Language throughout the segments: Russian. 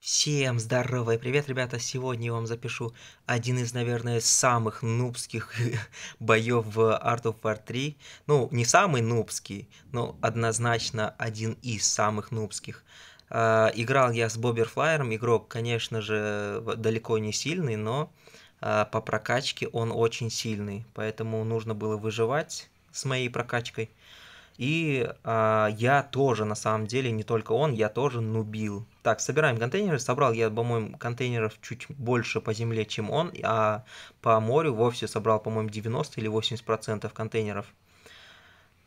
Всем здорово и привет, ребята! Сегодня я вам запишу один из, наверное, самых нубских боев в Art of War 3. Ну, не самый нубский, но однозначно один из самых нубских. Э, играл я с Бобер Флайером, игрок, конечно же, далеко не сильный, но э, по прокачке он очень сильный, поэтому нужно было выживать с моей прокачкой. И э, я тоже, на самом деле, не только он, я тоже нубил. Так, собираем контейнеры. Собрал я, по-моему, контейнеров чуть больше по земле, чем он, а по морю вовсе собрал, по-моему, 90 или 80% контейнеров.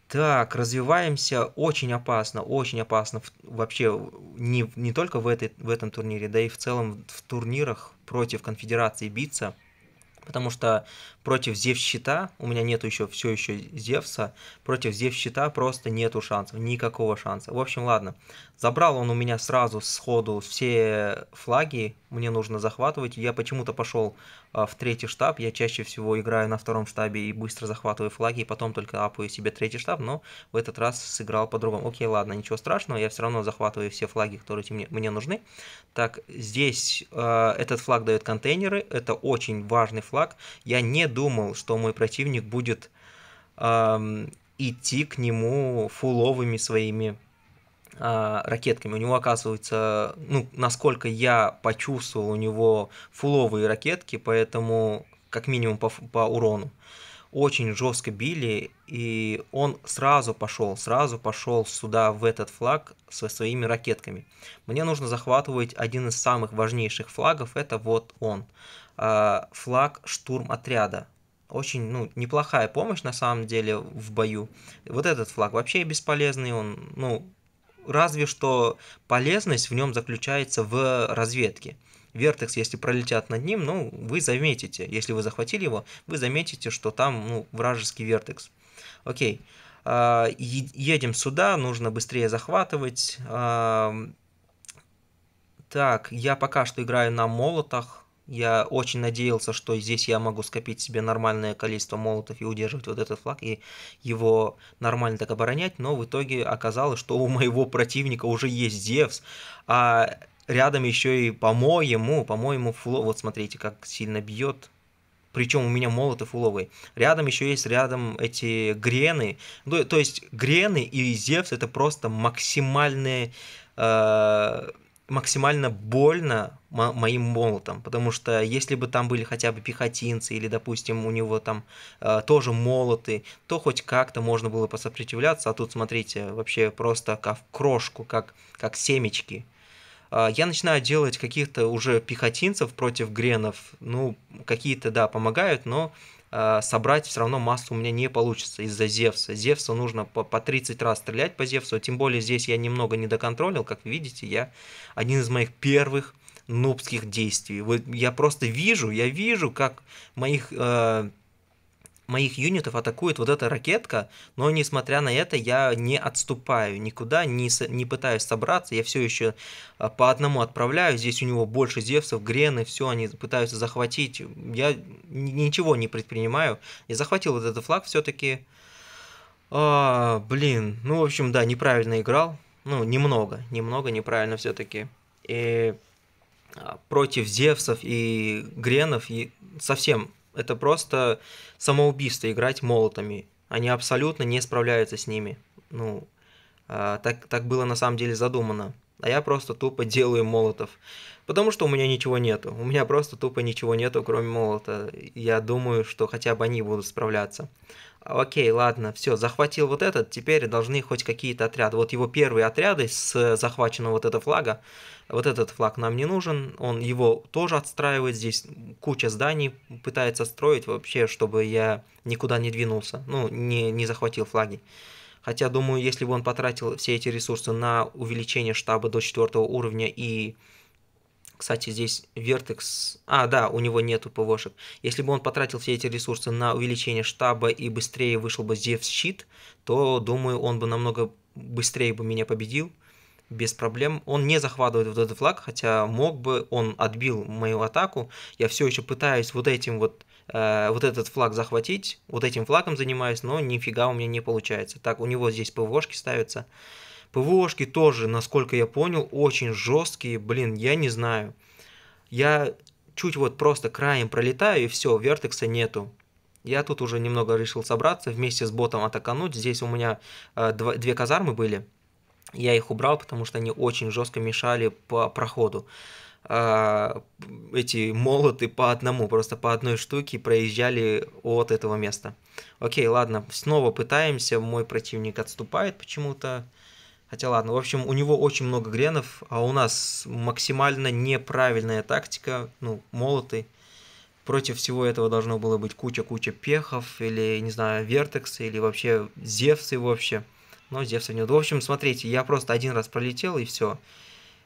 Так, развиваемся очень опасно, очень опасно в, вообще не, не только в, этой, в этом турнире, да и в целом в турнирах против конфедерации биться, потому что против Зевс-щита, у меня нету еще все еще Зевса, против Зевс-щита просто нету шансов, никакого шанса. В общем, ладно, забрал он у меня сразу сходу все флаги, мне нужно захватывать, я почему-то пошел а, в третий штаб, я чаще всего играю на втором штабе и быстро захватываю флаги, и потом только апаю себе третий штаб, но в этот раз сыграл по-другому. Окей, ладно, ничего страшного, я все равно захватываю все флаги, которые мне, мне нужны. Так, здесь э, этот флаг дает контейнеры, это очень важный флаг, я не думал, что мой противник будет э, идти к нему фуловыми своими э, ракетками. У него, оказывается, ну, насколько я почувствовал, у него фуловые ракетки, поэтому как минимум по, по урону очень жестко били, и он сразу пошел, сразу пошел сюда, в этот флаг, со своими ракетками. Мне нужно захватывать один из самых важнейших флагов, это вот он, а, флаг штурм отряда. Очень ну, неплохая помощь на самом деле в бою. Вот этот флаг вообще бесполезный, он, ну, разве что полезность в нем заключается в разведке вертекс, если пролетят над ним, ну, вы заметите, если вы захватили его, вы заметите, что там, ну, вражеский вертекс. Окей, а, едем сюда, нужно быстрее захватывать. А, так, я пока что играю на молотах. Я очень надеялся, что здесь я могу скопить себе нормальное количество молотов и удерживать вот этот флаг, и его нормально так оборонять, но в итоге оказалось, что у моего противника уже есть Зевс, а рядом еще и, по-моему, по-моему, Фулов, вот смотрите, как сильно бьет. Причем у меня молоты фуловые. Рядом еще есть рядом эти грены. Ну, то есть грены и Зевс это просто максимальные, э, максимально больно мо моим молотом. Потому что если бы там были хотя бы пехотинцы или, допустим, у него там э, тоже молоты, то хоть как-то можно было посопротивляться. А тут, смотрите, вообще просто как крошку, как, как семечки. А, я начинаю делать каких-то уже пехотинцев против гренов. Ну, какие-то, да, помогают, но а, собрать все равно массу у меня не получится из-за Зевса. Зевса нужно по, по 30 раз стрелять по Зевсу, тем более здесь я немного не доконтролил, как видите, я один из моих первых нубских действий. Вот я просто вижу, я вижу, как моих э, моих юнитов атакует вот эта ракетка, но несмотря на это я не отступаю никуда, не, с, не пытаюсь собраться, я все еще а, по одному отправляю, здесь у него больше зевсов, грены, все, они пытаются захватить, я ничего не предпринимаю, я захватил вот этот флаг все-таки, а, блин, ну в общем, да, неправильно играл, ну немного, немного неправильно все-таки, и а, против Зевсов и Гренов и совсем это просто самоубийство играть молотами. Они абсолютно не справляются с ними. Ну, э, так, так было на самом деле задумано. А я просто тупо делаю молотов. Потому что у меня ничего нету. У меня просто тупо ничего нету, кроме молота. Я думаю, что хотя бы они будут справляться. Окей, ладно, все, захватил вот этот, теперь должны хоть какие-то отряды. Вот его первые отряды с захваченного вот этого флага, вот этот флаг нам не нужен, он его тоже отстраивает, здесь куча зданий пытается строить вообще, чтобы я никуда не двинулся, ну, не, не захватил флаги. Хотя, думаю, если бы он потратил все эти ресурсы на увеличение штаба до четвертого уровня и кстати, здесь вертекс, А, да, у него нету ПВшек. Если бы он потратил все эти ресурсы на увеличение штаба и быстрее вышел бы Зевс Щит, то, думаю, он бы намного быстрее бы меня победил. Без проблем. Он не захватывает вот этот флаг, хотя мог бы, он отбил мою атаку. Я все еще пытаюсь вот этим вот э, вот этот флаг захватить, вот этим флагом занимаюсь, но нифига у меня не получается. Так, у него здесь ПВшки ставятся. ПВОшки тоже, насколько я понял, очень жесткие, блин, я не знаю. Я чуть вот просто краем пролетаю, и все, вертекса нету. Я тут уже немного решил собраться, вместе с ботом атакануть. Здесь у меня э, дв две казармы были. Я их убрал, потому что они очень жестко мешали по проходу. Э, эти молоты по одному, просто по одной штуке проезжали от этого места. Окей, ладно, снова пытаемся. Мой противник отступает почему-то. Хотя ладно, в общем, у него очень много гренов, а у нас максимально неправильная тактика, ну, молоты. Против всего этого должно было быть куча-куча пехов, или, не знаю, вертексы, или вообще зевсы вообще. Но зевса нет. В общем, смотрите, я просто один раз пролетел, и все.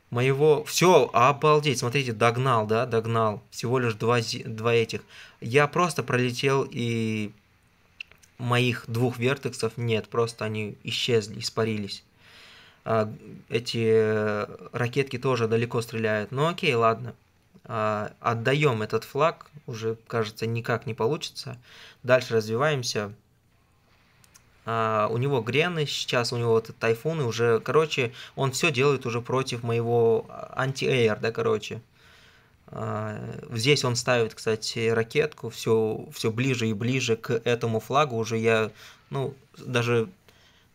Моего... Все, обалдеть, смотрите, догнал, да, догнал. Всего лишь два, два этих. Я просто пролетел, и моих двух вертексов нет, просто они исчезли, испарились. А, эти э, ракетки тоже далеко стреляют. но ну, окей, ладно. А, отдаем этот флаг, уже, кажется, никак не получится. Дальше развиваемся. А, у него грены, сейчас у него вот тайфуны уже, короче, он все делает уже против моего анти-эйр, да, короче. здесь он ставит, кстати, ракетку все, все ближе и ближе к этому флагу. Уже я, ну, даже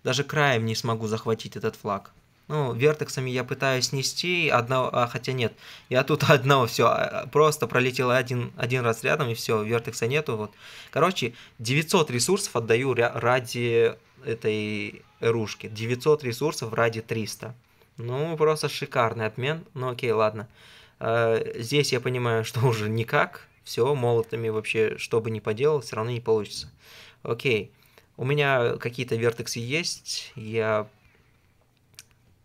даже краем не смогу захватить этот флаг. Ну, вертексами я пытаюсь снести, одного, а, хотя нет, я тут одного, все, а, а, просто пролетел один, один раз рядом, и все, вертекса нету, вот. Короче, 900 ресурсов отдаю ради этой рушки, 900 ресурсов ради 300. Ну, просто шикарный обмен, ну окей, ладно. А, здесь я понимаю, что уже никак, все, молотами вообще, что бы ни поделал, все равно не получится. Окей. У меня какие-то вертексы есть, я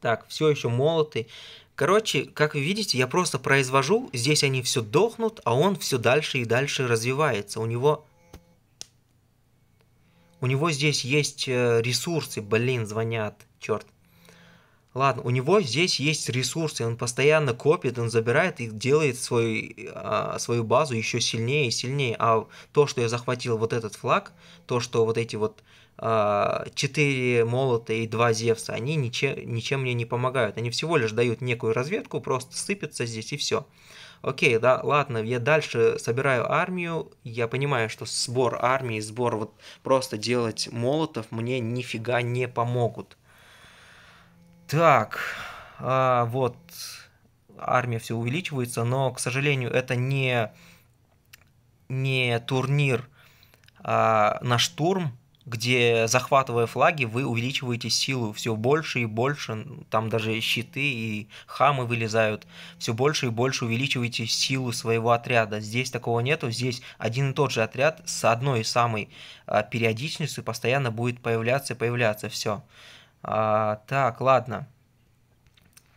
так, все еще молотый. Короче, как вы видите, я просто произвожу, здесь они все дохнут, а он все дальше и дальше развивается. У него... У него здесь есть э, ресурсы, блин, звонят, черт. Ладно, у него здесь есть ресурсы, он постоянно копит, он забирает и делает свой, а, свою базу еще сильнее и сильнее. А то, что я захватил вот этот флаг, то, что вот эти вот а, 4 молота и 2 Зевса, они ничем, ничем мне не помогают. Они всего лишь дают некую разведку, просто сыпятся здесь и все. Окей, да, ладно, я дальше собираю армию, я понимаю, что сбор армии, сбор вот просто делать молотов мне нифига не помогут. Так, а, вот армия все увеличивается, но, к сожалению, это не, не турнир а, на штурм, где, захватывая флаги, вы увеличиваете силу все больше и больше, там даже щиты и хамы вылезают, все больше и больше увеличиваете силу своего отряда. Здесь такого нету, здесь один и тот же отряд с одной и самой а, периодичностью постоянно будет появляться и появляться все. А, так, ладно.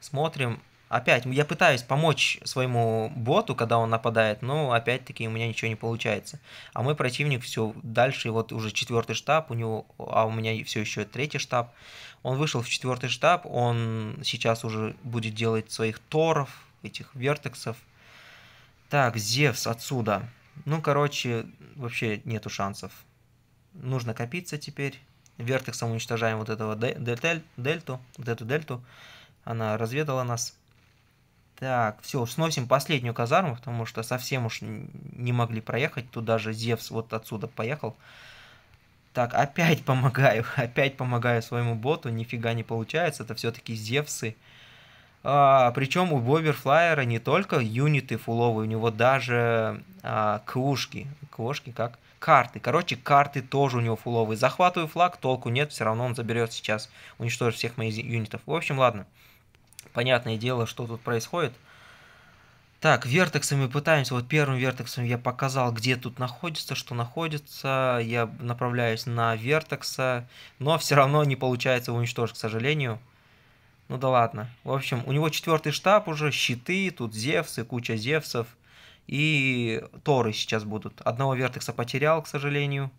Смотрим. Опять, я пытаюсь помочь своему боту, когда он нападает, но опять-таки у меня ничего не получается. А мой противник все дальше, вот уже четвертый штаб у него, а у меня все еще третий штаб. Он вышел в четвертый штаб, он сейчас уже будет делать своих торов, этих вертексов. Так, Зевс отсюда. Ну, короче, вообще нету шансов. Нужно копиться теперь вертексом уничтожаем вот этого дель, дельту, вот эту дельту. Она разведала нас. Так, все, сносим последнюю казарму, потому что совсем уж не могли проехать. Тут даже Зевс вот отсюда поехал. Так, опять помогаю, опять помогаю своему боту. Нифига не получается, это все-таки Зевсы. А, причем у Боберфлайера не только юниты фуловые, у него даже а, кушки. Кошки как? карты. Короче, карты тоже у него фуловые. Захватываю флаг, толку нет, все равно он заберет сейчас, уничтожит всех моих юнитов. В общем, ладно. Понятное дело, что тут происходит. Так, вертексами пытаемся. Вот первым вертексом я показал, где тут находится, что находится. Я направляюсь на вертекса, но все равно не получается уничтожить, к сожалению. Ну да ладно. В общем, у него четвертый штаб уже, щиты, тут Зевсы, куча Зевсов. И Торы сейчас будут. Одного вертекса потерял, к сожалению.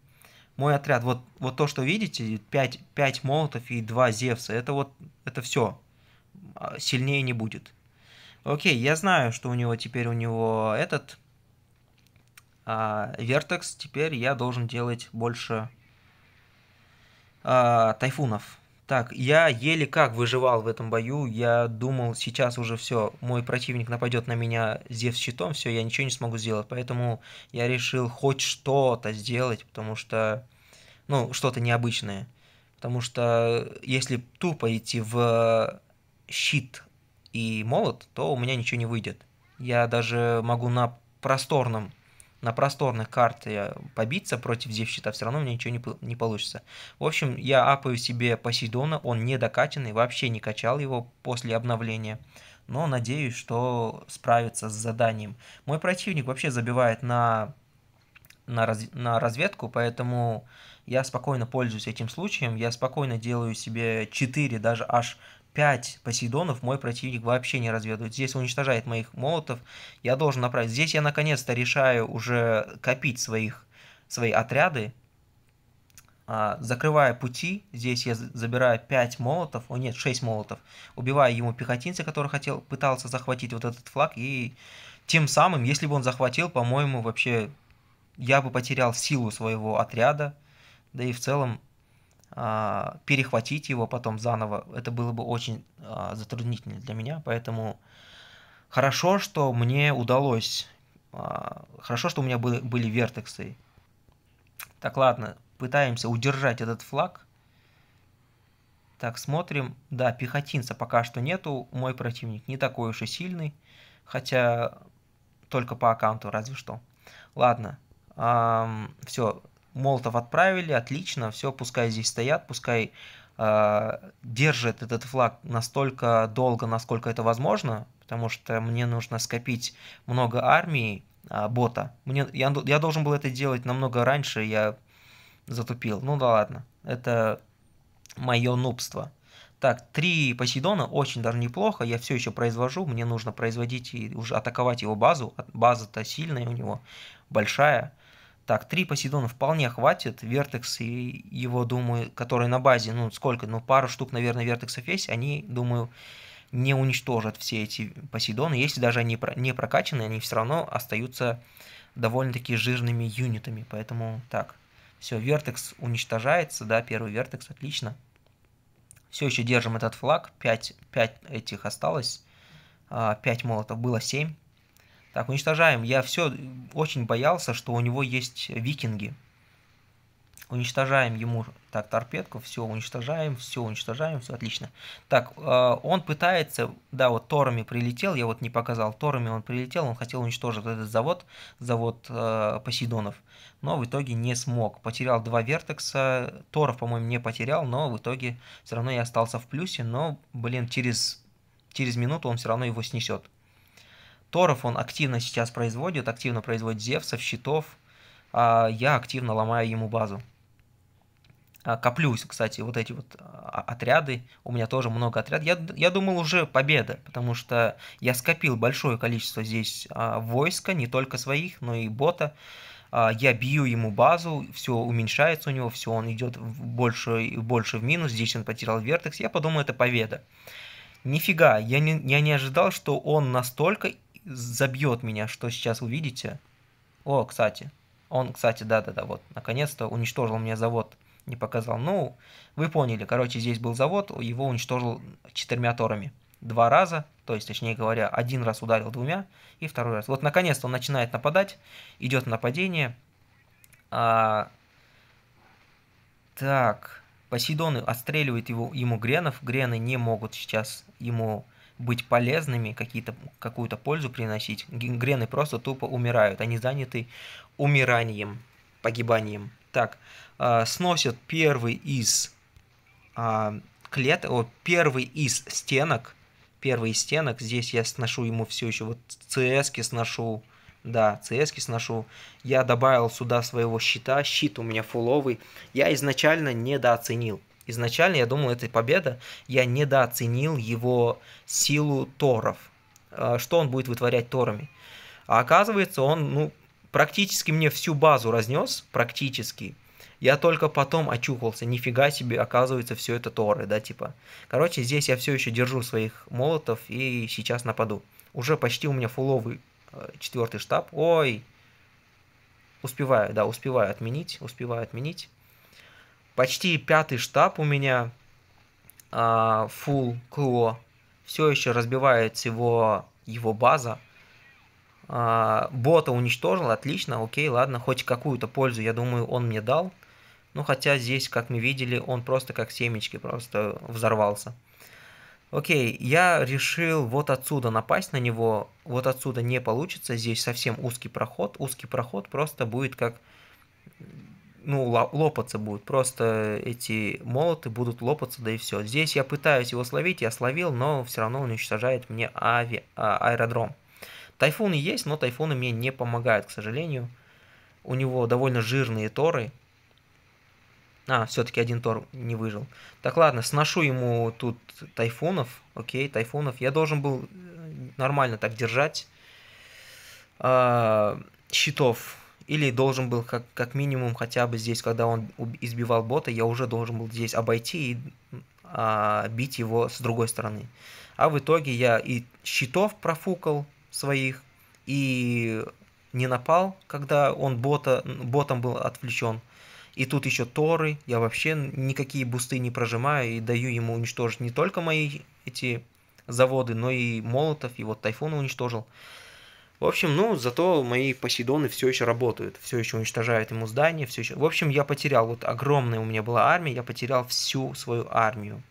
Мой отряд, вот, вот то, что видите, 5, 5 молотов и 2 Зевса, это вот, это все. А, сильнее не будет. Окей, я знаю, что у него теперь у него этот а, вертекс. Теперь я должен делать больше а, тайфунов. Так, я еле как выживал в этом бою. Я думал, сейчас уже все, мой противник нападет на меня Зев щитом, все, я ничего не смогу сделать. Поэтому я решил хоть что-то сделать, потому что, ну, что-то необычное. Потому что если тупо идти в щит и молот, то у меня ничего не выйдет. Я даже могу на просторном на просторных карте побиться против Зевщита, все равно у меня ничего не, не получится. В общем, я апаю себе Посейдона, он не докачанный, вообще не качал его после обновления. Но надеюсь, что справится с заданием. Мой противник вообще забивает на, на, раз, на разведку, поэтому я спокойно пользуюсь этим случаем. Я спокойно делаю себе 4, даже аж 5 посейдонов мой противник вообще не разведывает. Здесь уничтожает моих молотов. Я должен направить. Здесь я наконец-то решаю уже копить своих, свои отряды. А, закрывая пути, здесь я забираю 5 молотов, о нет, 6 молотов. Убиваю ему пехотинца, который хотел, пытался захватить вот этот флаг. И тем самым, если бы он захватил, по-моему, вообще я бы потерял силу своего отряда. Да и в целом а, перехватить его потом заново, это было бы очень а, затруднительно для меня, поэтому хорошо, что мне удалось, а, хорошо, что у меня были, были вертексы. Так, ладно, пытаемся удержать этот флаг. Так, смотрим. Да, пехотинца пока что нету. Мой противник не такой уж и сильный. Хотя только по аккаунту разве что. Ладно. Эм, все, Молотов отправили, отлично, все, пускай здесь стоят, пускай э, держат этот флаг настолько долго, насколько это возможно, потому что мне нужно скопить много армии э, бота. Мне, я, я должен был это делать намного раньше, я затупил. Ну да ладно, это мое нубство. Так, три Посейдона очень даже неплохо, я все еще произвожу, мне нужно производить и уже атаковать его базу. База-то сильная у него, большая. Так, три Посейдона вполне хватит. Вертекс и его, думаю, которые на базе, ну, сколько, ну, пару штук, наверное, Вертексов есть, они, думаю, не уничтожат все эти Посейдоны. Если даже они не прокачаны, они все равно остаются довольно-таки жирными юнитами. Поэтому так, все, Вертекс уничтожается, да, первый Вертекс, отлично. Все еще держим этот флаг, 5, 5 этих осталось, 5 а, молотов, было 7. Так, уничтожаем. Я все очень боялся, что у него есть викинги. Уничтожаем ему, так, торпедку, все уничтожаем, все уничтожаем, все отлично. Так, э, он пытается, да, вот Торами прилетел, я вот не показал, Торами он прилетел, он хотел уничтожить этот завод, завод э, Посейдонов, но в итоге не смог. Потерял два вертекса, Торов, по-моему, не потерял, но в итоге все равно я остался в плюсе, но, блин, через, через минуту он все равно его снесет. Торов он активно сейчас производит, активно производит Зевсов, щитов. А я активно ломаю ему базу. А, коплюсь, кстати, вот эти вот а, а, отряды. У меня тоже много отрядов. Я, я думал, уже победа, потому что я скопил большое количество здесь а, войска, не только своих, но и бота. А, я бью ему базу, все уменьшается у него, все, он идет больше и больше в минус. Здесь он потерял вертекс. Я подумал, это победа. Нифига, я не, я не ожидал, что он настолько забьет меня, что сейчас увидите. О, кстати, он, кстати, да-да-да, вот, наконец-то уничтожил мне завод, не показал. Ну, вы поняли, короче, здесь был завод, его уничтожил четырьмя торами. Два раза, то есть, точнее говоря, один раз ударил двумя и второй раз. Вот, наконец-то он начинает нападать, идет нападение. А... Так, Посейдон отстреливает его, ему Гренов, Грены не могут сейчас ему быть полезными, какие-то, какую-то пользу приносить. Грены просто тупо умирают, они заняты умиранием, погибанием. Так, э, сносят первый из э, а, клет, о, первый из стенок, первый из стенок, здесь я сношу ему все еще, вот cs сношу, да, CS сношу. Я добавил сюда своего щита. Щит у меня фуловый. Я изначально недооценил. Изначально я думал, это победа. Я недооценил его силу торов. А, что он будет вытворять торами. А оказывается, он ну, практически мне всю базу разнес. Практически. Я только потом очухался. Нифига себе, оказывается, все это торы, да, типа. Короче, здесь я все еще держу своих молотов и сейчас нападу. Уже почти у меня фуловый э, четвертый штаб. Ой! Успеваю, да, успеваю отменить, успеваю отменить. Почти пятый штаб у меня а, Full кло Все еще разбивается его, его база. А, бота уничтожил, отлично, окей, ладно. Хоть какую-то пользу, я думаю, он мне дал. Ну, хотя здесь, как мы видели, он просто как семечки просто взорвался. Окей, я решил вот отсюда напасть на него. Вот отсюда не получится. Здесь совсем узкий проход. Узкий проход просто будет как ну, лопаться будут. Просто эти молоты будут лопаться, да и все. Здесь я пытаюсь его словить, я словил, но все равно он уничтожает мне ави... а, аэродром. Тайфуны есть, но тайфуны мне не помогают, к сожалению. У него довольно жирные торы. А, все-таки один тор не выжил. Так, ладно, сношу ему тут тайфунов. Окей, тайфунов. Я должен был э, нормально так держать. А, щитов или должен был как, как минимум хотя бы здесь, когда он избивал бота, я уже должен был здесь обойти и а, бить его с другой стороны. А в итоге я и щитов профукал своих, и не напал, когда он бота, ботом был отвлечен. И тут еще Торы, я вообще никакие бусты не прожимаю и даю ему уничтожить не только мои эти заводы, но и Молотов, и вот Тайфун уничтожил. В общем, ну, зато мои Посейдоны все еще работают, все еще уничтожают ему здание, все еще... В общем, я потерял, вот огромная у меня была армия, я потерял всю свою армию.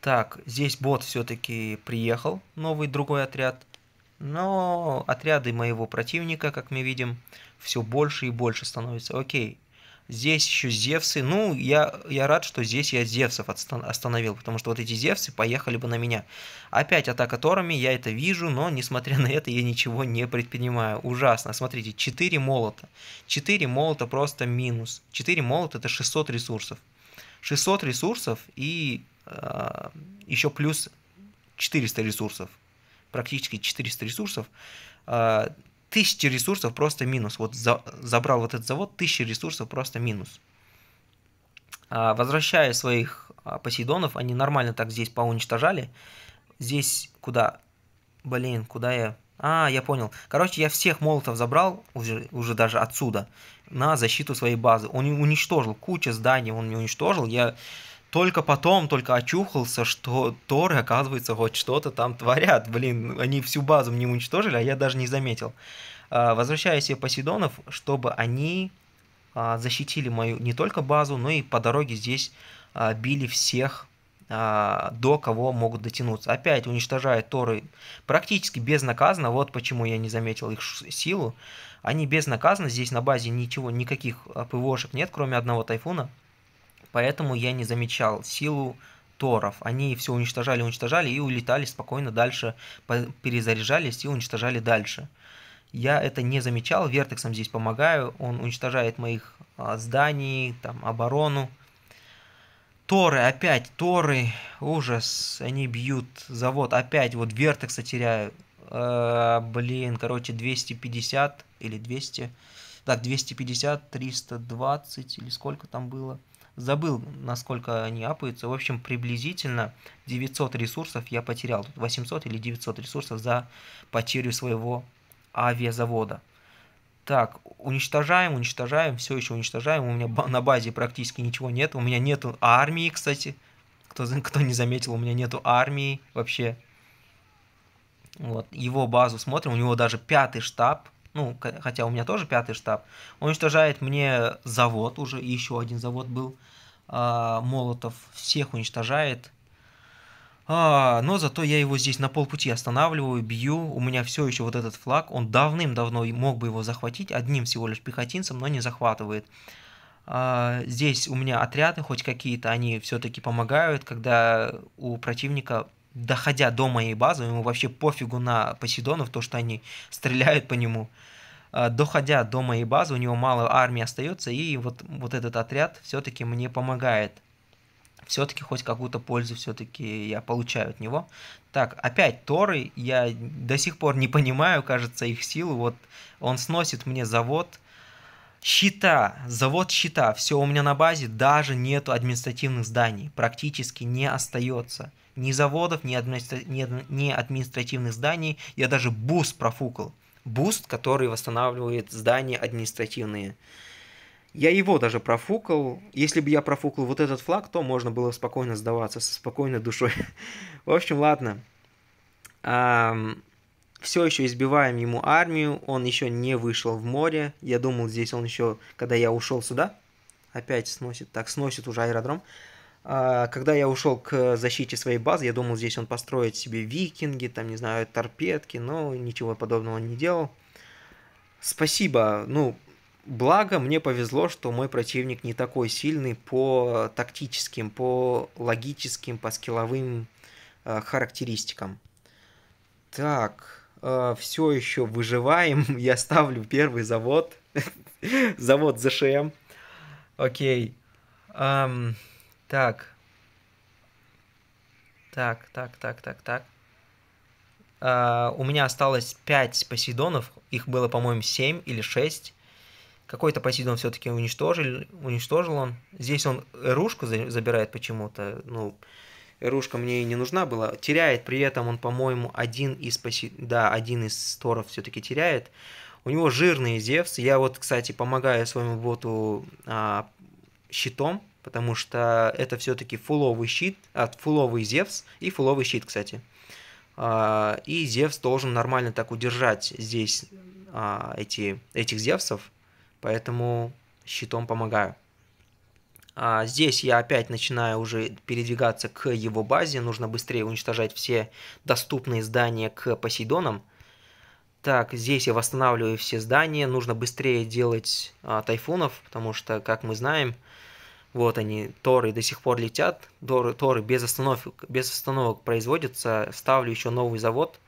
Так, здесь бот все-таки приехал, новый другой отряд. Но отряды моего противника, как мы видим, все больше и больше становятся. Окей, Здесь еще Зевсы. Ну, я, я рад, что здесь я Зевсов остановил, потому что вот эти Зевсы поехали бы на меня. Опять атака Торами, я это вижу, но, несмотря на это, я ничего не предпринимаю. Ужасно. Смотрите, 4 молота. 4 молота просто минус. 4 молота это 600 ресурсов. 600 ресурсов и э, еще плюс 400 ресурсов. Практически 400 ресурсов. Э, тысячи ресурсов просто минус. Вот за, забрал вот этот завод, тысячи ресурсов просто минус. А, возвращая своих а, Посейдонов, они нормально так здесь поуничтожали. Здесь куда? Блин, куда я... А, я понял. Короче, я всех молотов забрал, уже, уже даже отсюда, на защиту своей базы. Он уничтожил куча зданий, он не уничтожил. Я только потом только очухался, что Торы, оказывается, хоть что-то там творят. Блин, они всю базу мне уничтожили, а я даже не заметил. А, Возвращаю себе Посейдонов, чтобы они а, защитили мою не только базу, но и по дороге здесь а, били всех до кого могут дотянуться. Опять уничтожают Торы практически безнаказанно. Вот почему я не заметил их силу. Они безнаказанно. Здесь на базе ничего, никаких ПВОшек нет, кроме одного тайфуна поэтому я не замечал силу торов. Они все уничтожали, уничтожали и улетали спокойно дальше, перезаряжались и уничтожали дальше. Я это не замечал, вертексом здесь помогаю, он уничтожает моих а, зданий, там, оборону. Торы, опять Торы, ужас, они бьют завод, опять вот вертекса теряю. Э, блин, короче, 250 или 200, так, 250, 320 или сколько там было. Забыл, насколько они апаются. В общем, приблизительно 900 ресурсов я потерял. 800 или 900 ресурсов за потерю своего авиазавода. Так, уничтожаем, уничтожаем, все еще уничтожаем. У меня на базе практически ничего нет. У меня нету армии, кстати. Кто, кто не заметил, у меня нету армии вообще. Вот, его базу смотрим. У него даже пятый штаб – ну, хотя у меня тоже пятый штаб, уничтожает мне завод уже, еще один завод был, а, Молотов, всех уничтожает. А, но зато я его здесь на полпути останавливаю, бью, у меня все еще вот этот флаг, он давным-давно мог бы его захватить одним всего лишь пехотинцем, но не захватывает. А, здесь у меня отряды хоть какие-то, они все-таки помогают, когда у противника доходя до моей базы, ему вообще пофигу на Посейдонов, то, что они стреляют по нему. А, доходя до моей базы, у него мало армии остается, и вот, вот этот отряд все-таки мне помогает. Все-таки хоть какую-то пользу все-таки я получаю от него. Так, опять Торы, я до сих пор не понимаю, кажется, их силы. Вот он сносит мне завод, Щита, завод щита, все у меня на базе, даже нету административных зданий, практически не остается ни заводов, ни, администра... ни, ни административных зданий. Я даже буст профукал. Буст, который восстанавливает здания административные. Я его даже профукал. Если бы я профукал вот этот флаг, то можно было спокойно сдаваться, со спокойной душой. В общем, ладно. Все еще избиваем ему армию, он еще не вышел в море. Я думал, здесь он еще, когда я ушел сюда, опять сносит, так, сносит уже аэродром. А, когда я ушел к защите своей базы, я думал, здесь он построит себе викинги, там, не знаю, торпедки, но ничего подобного не делал. Спасибо, ну, благо мне повезло, что мой противник не такой сильный по тактическим, по логическим, по скилловым э, характеристикам. Так, э, а, все еще выживаем. Я ставлю первый завод. завод ЗШМ. Окей. Okay. Um... Так. Так, так, так, так, так. Uh, у меня осталось 5 Посейдонов, их было, по-моему, 7 или 6. Какой-то Посейдон все-таки уничтожил, уничтожил он. Здесь он Рушку за забирает почему-то. Ну, Рушка мне и не нужна была. Теряет при этом он, по-моему, один из поси... да, один из торов все-таки теряет. У него жирные Зевс. Я вот, кстати, помогаю своему боту а, щитом потому что это все-таки фуловый щит, от а, фуловый Зевс и фуловый щит, кстати. А, и Зевс должен нормально так удержать здесь а, эти, этих Зевсов, поэтому щитом помогаю. А здесь я опять начинаю уже передвигаться к его базе, нужно быстрее уничтожать все доступные здания к Посейдонам. Так, здесь я восстанавливаю все здания, нужно быстрее делать а, тайфунов, потому что, как мы знаем, вот они, торы до сих пор летят, торы, торы без, остановок, без остановок производятся. Ставлю еще новый завод.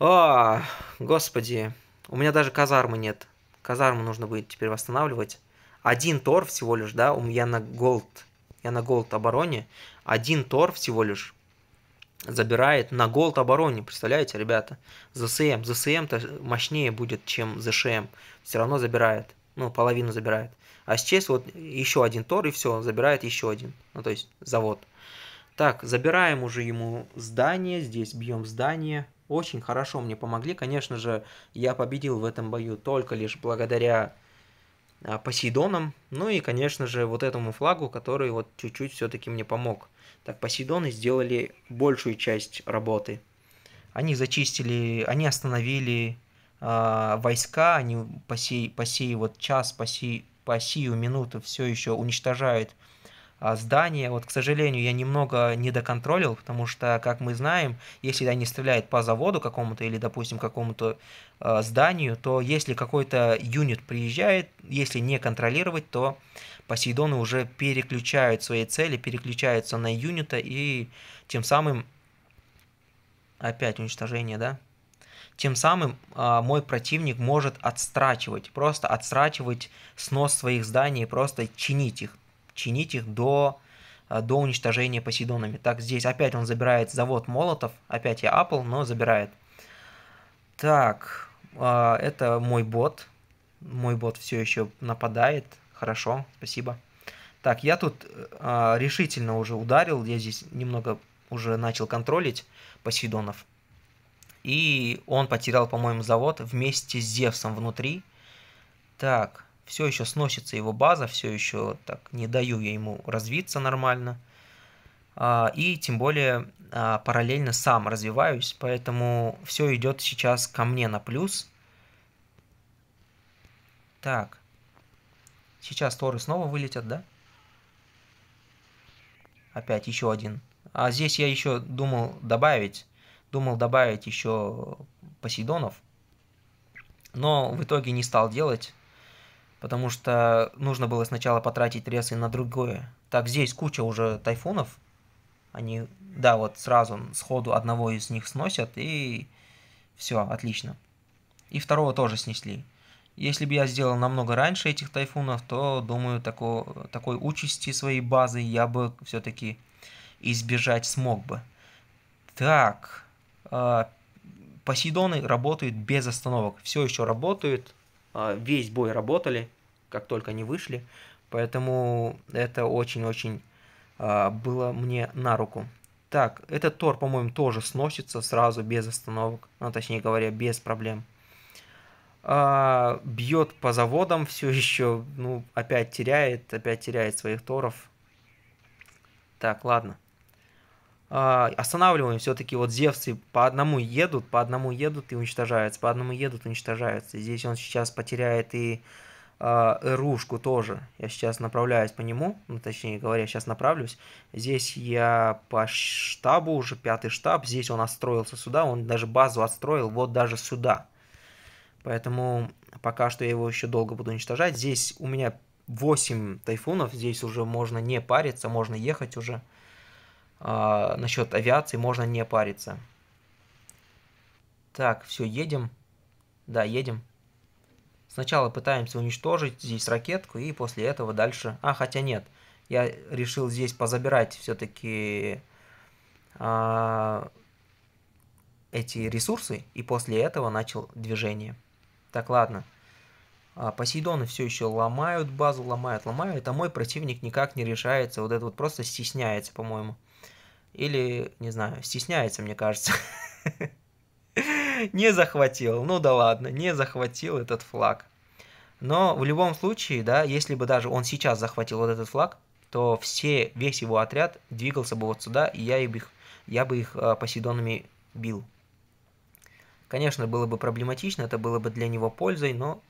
О, а, господи, у меня даже казармы нет. Казарму нужно будет теперь восстанавливать. Один тор всего лишь, да, я на голд, я на голд обороне. Один тор всего лишь забирает на голд обороне, представляете, ребята? ЗСМ, ЗСМ-то мощнее будет, чем ЗШМ. Все равно забирает, ну, половину забирает. А сейчас вот еще один Тор, и все, он забирает еще один. Ну, то есть завод. Так, забираем уже ему здание, здесь бьем здание. Очень хорошо мне помогли. Конечно же, я победил в этом бою только лишь благодаря а, Посейдонам. Ну и, конечно же, вот этому флагу, который вот чуть-чуть все-таки мне помог. Так, Посейдоны сделали большую часть работы. Они зачистили, они остановили э, войска, они посей, посей вот час, посей, по сию минуту все еще уничтожают а, здание. Вот, к сожалению, я немного не доконтролил потому что, как мы знаем, если они стреляют по заводу какому-то или, допустим, какому-то а, зданию, то если какой-то юнит приезжает, если не контролировать, то Посейдоны уже переключают свои цели, переключаются на юнита и тем самым опять уничтожение, да? Тем самым а, мой противник может отстрачивать, просто отстрачивать снос своих зданий, просто чинить их, чинить их до, а, до уничтожения Посейдонами. Так, здесь опять он забирает завод Молотов, опять я Apple, но забирает. Так, а, это мой бот. Мой бот все еще нападает. Хорошо, спасибо. Так, я тут а, решительно уже ударил, я здесь немного уже начал контролить Посейдонов. И он потерял, по-моему, завод вместе с Зевсом внутри. Так, все еще сносится его база, все еще так не даю я ему развиться нормально. А, и тем более а, параллельно сам развиваюсь, поэтому все идет сейчас ко мне на плюс. Так. Сейчас торы снова вылетят, да? Опять еще один. А здесь я еще думал добавить Думал добавить еще Посейдонов, но в итоге не стал делать, потому что нужно было сначала потратить ресы на другое. Так, здесь куча уже тайфунов, они, да, вот сразу сходу одного из них сносят, и все, отлично. И второго тоже снесли. Если бы я сделал намного раньше этих тайфунов, то, думаю, такой такой участи своей базы я бы все-таки избежать смог бы. Так, а, Посейдоны работают без остановок, все еще работают, а, весь бой работали, как только они вышли, поэтому это очень-очень а, было мне на руку. Так, этот Тор, по-моему, тоже сносится сразу без остановок, ну, точнее говоря, без проблем. А, бьет по заводам все еще, ну, опять теряет, опять теряет своих Торов. Так, ладно. А, останавливаем все-таки вот Зевсы по одному едут, по одному едут и уничтожаются, по одному едут и уничтожаются. Здесь он сейчас потеряет и э, Рушку тоже. Я сейчас направляюсь по нему, ну, точнее говоря, сейчас направлюсь. Здесь я по штабу уже, пятый штаб, здесь он отстроился сюда, он даже базу отстроил вот даже сюда. Поэтому пока что я его еще долго буду уничтожать. Здесь у меня 8 тайфунов, здесь уже можно не париться, можно ехать уже а, насчет авиации можно не париться. Так, все, едем. Да, едем. Сначала пытаемся уничтожить здесь ракетку, и после этого дальше... А, хотя нет. Я решил здесь позабирать все-таки а, эти ресурсы, и после этого начал движение. Так, ладно. А, Посейдоны все еще ломают базу, ломают, ломают, а мой противник никак не решается. Вот это вот просто стесняется, по-моему. Или, не знаю, стесняется, мне кажется. Не захватил. Ну да ладно, не захватил этот флаг. Но в любом случае, да, если бы даже он сейчас захватил вот этот флаг, то все, весь его отряд двигался бы вот сюда, и я, бы их, я бы их э, посейдонами бил. Конечно, было бы проблематично, это было бы для него пользой, но...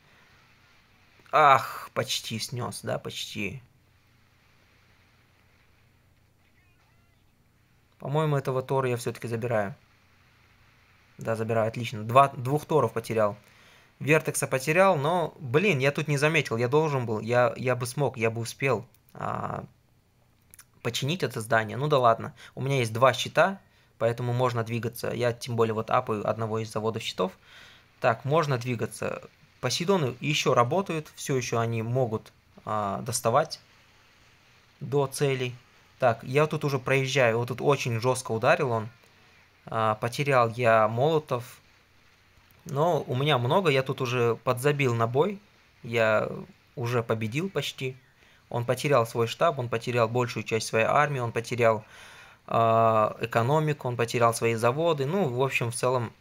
Ах, почти снес, да, почти. По-моему, этого Тора я все-таки забираю. Да, забираю, отлично. Два, двух Торов потерял. Вертекса потерял, но, блин, я тут не заметил, я должен был, я, я бы смог, я бы успел а, починить это здание. Ну да ладно, у меня есть два щита, поэтому можно двигаться. Я тем более вот апаю одного из заводов щитов. Так, можно двигаться. Посейдоны еще работают, все еще они могут а, доставать до целей. Так, я тут уже проезжаю. Вот тут очень жестко ударил он. А, потерял я молотов. Но у меня много. Я тут уже подзабил на бой. Я уже победил почти. Он потерял свой штаб, он потерял большую часть своей армии, он потерял э, экономику, он потерял свои заводы. Ну, в общем, в целом,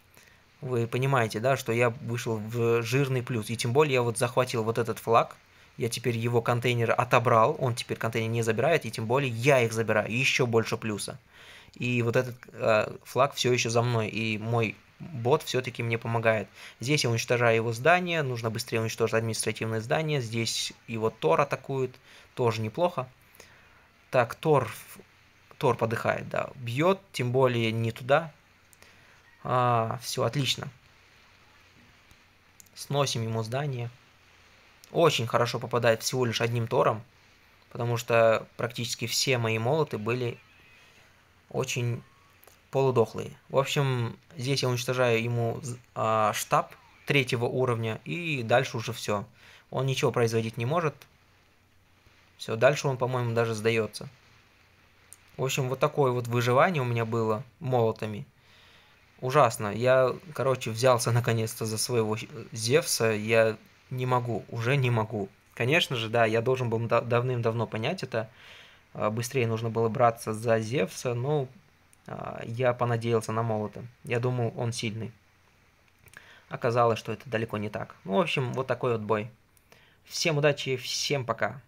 вы понимаете, да, что я вышел в жирный плюс. И тем более я вот захватил вот этот флаг я теперь его контейнер отобрал, он теперь контейнер не забирает, и тем более я их забираю, еще больше плюса. И вот этот э, флаг все еще за мной, и мой бот все-таки мне помогает. Здесь я уничтожаю его здание, нужно быстрее уничтожить административное здание, здесь его Тор атакует, тоже неплохо. Так, Тор, Тор подыхает, да, бьет, тем более не туда. А, все, отлично. Сносим ему здание очень хорошо попадает всего лишь одним тором, потому что практически все мои молоты были очень полудохлые. В общем, здесь я уничтожаю ему а, штаб третьего уровня, и дальше уже все. Он ничего производить не может. Все, дальше он, по-моему, даже сдается. В общем, вот такое вот выживание у меня было молотами. Ужасно. Я, короче, взялся наконец-то за своего э, Зевса. Я не могу, уже не могу. Конечно же, да, я должен был давным-давно понять это. А, быстрее нужно было браться за Зевса, но а, я понадеялся на Молота. Я думал, он сильный. Оказалось, что это далеко не так. Ну, в общем, вот такой вот бой. Всем удачи, всем пока.